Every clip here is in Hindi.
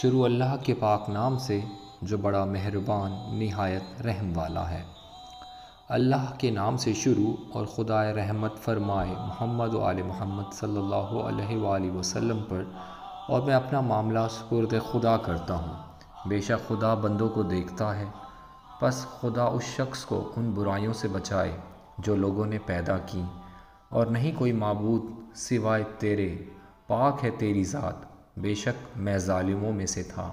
शुरू अल्लाह के पाक नाम से जो बड़ा मेहरबान नहायत रहम वाला है अल्लाह के नाम से शुरू और खुदा रहमत फरमाए मोहम्मद आल मोहम्मद सल्ला वसम पर और मैं अपना मामला सुपुरद खुदा करता हूँ बेशक खुदा बंदों को देखता है बस खुदा उस शख्स को उन बुराइयों से बचाए जो लोगों ने पैदा की और नहीं कोई मबूद सिवाय तेरे पाक है तेरी ज़ात बेशक मैं ालिमों में से था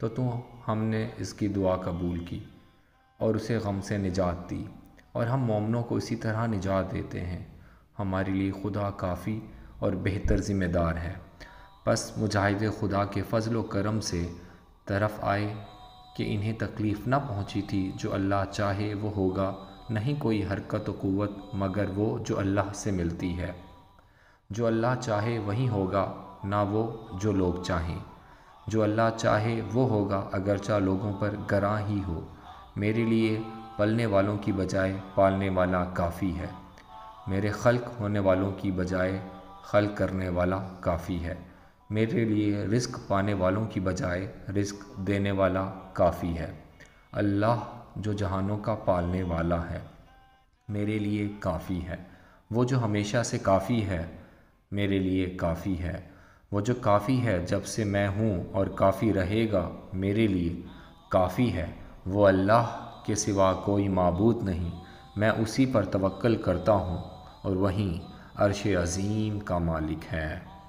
तो तू हमने इसकी दुआ कबूल की और उसे गम से निजात दी और हम मोमनों को इसी तरह निजात देते हैं हमारे लिए खुदा काफ़ी और बेहतर ज़िम्मेदार है बस मुजाहिद खुदा के फजल करम से तरफ आए कि इन्हें तकलीफ़ ना पहुँची थी जो अल्लाह चाहे वो होगा नहीं कोई हरकत क़वत मगर वो जो अल्लाह से मिलती है जो अल्लाह चाहे वही होगा ना वो जो लोग चाहें जो अल्लाह चाहे वो होगा अगरचा लोगों पर गरा ही हो मेरे लिए पलने वालों की बजाय पालने वाला काफ़ी है मेरे खल्क होने वालों की बजाय खल करने वाला काफ़ी है मेरे लिए रिस्क पाने वालों की बजाय रिस्क देने वाला काफ़ी है अल्लाह जो जहानों का पालने वाला है मेरे लिए काफ़ी है वो जो हमेशा से काफ़ी है मेरे लिए काफ़ी है वो जो काफ़ी है जब से मैं हूँ और काफ़ी रहेगा मेरे लिए काफ़ी है वो अल्लाह के सिवा कोई मबूद नहीं मैं उसी पर तवक्ल करता हूँ और वहीं अरश अज़ीम का मालिक है